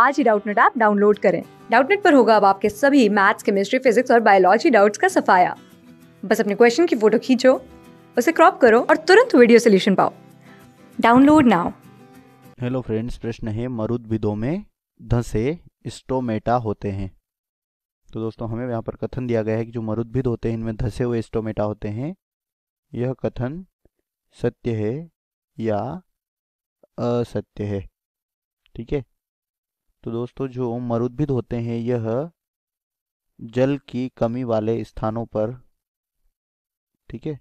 आज ही Doubtnet app download करें डाउटनेट पर होगा अब आपके सभी मैथ्स केमिस्ट्री फिजिक्स और बायोलॉजी डाउट्स का सफाया बस अपने क्वेश्चन की फोटो खींचो उसे क्रॉप करो और तुरंत वीडियो सोल्यूशन पाओ डाउनलोड नाउ हेलो फ्रेंड्स प्रश्न है मरुद्भिदों में धसे स्टोमेटा होते हैं तो दोस्तों हमें यहाँ पर कथन दिया गया है कि जो मरुद्भिद होते हैं इनमें धसे हुए स्टोमेटा होते हैं यह कथन सत्य है या असत्य है ठीक है तो दोस्तों जो मरुद्भिद होते हैं यह जल की कमी वाले स्थानों पर ठीक है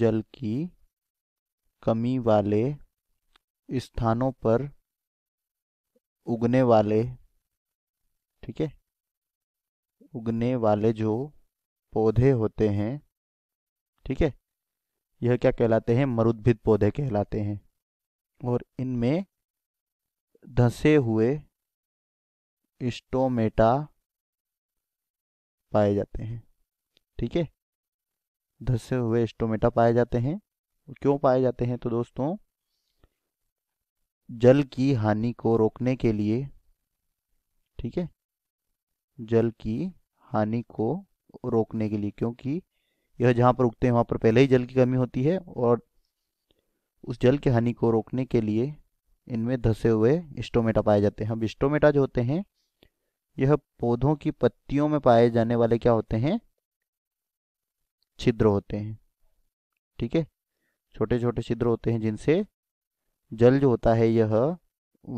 जल की कमी वाले स्थानों पर उगने वाले ठीक है उगने वाले जो पौधे होते हैं ठीक है यह क्या कहलाते हैं मरुद्भिद पौधे कहलाते हैं और इनमें धंसे हुए स्टोमेटा पाए जाते हैं ठीक है धसे हुए स्टोमेटा पाए जाते हैं क्यों पाए जाते हैं तो दोस्तों जल की हानि को रोकने के लिए ठीक है जल की हानि को रोकने के लिए क्योंकि यह जहां पर उगते हैं वहां पर पहले ही जल की कमी होती है और उस जल की हानि को रोकने के लिए इनमें धसे हुए स्टोमेटा पाए जाते हैं अब स्टोमेटा जो होते हैं यह पौधों की पत्तियों में पाए जाने वाले क्या होते हैं छिद्र होते हैं ठीक है छोटे छोटे छिद्र होते हैं जिनसे जल जो होता है यह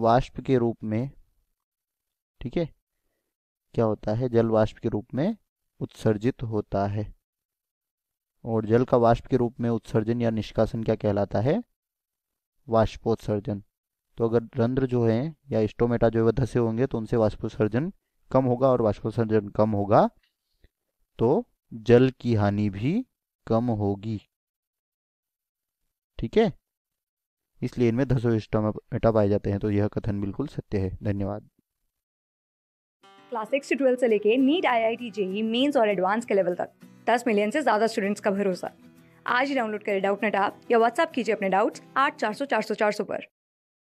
वाष्प के रूप में ठीक है क्या होता है जल वाष्प के रूप में उत्सर्जित होता है और जल का वाष्प के रूप में उत्सर्जन या निष्कासन क्या कहलाता है वाष्पोत्सर्जन तो अगर रंध्र जो है या स्टोमेटा जो है वह धसे होंगे तो उनसे वाष्पोसर्जन कम होगा और वाष्पोसर्जन कम होगा तो जल की हानि भी कम होगी ठीक है इसलिए इनमें धसो स्टोमेटा पाए जाते हैं तो यह कथन बिल्कुल सत्य है धन्यवाद क्लास सिक्स से ट्वेल्थ से लेके NEET I I T JEE mains और एडवांस के लेवल तक दस मिलियन से ज़्यादा स्टूडेंट्स का भरोसा आज ही डाउनलोड करें डाउट नेट आप या व्हाट्सअप कीजिए अपने डाउट्स आठ चार सौ चार सौ चार सौ पर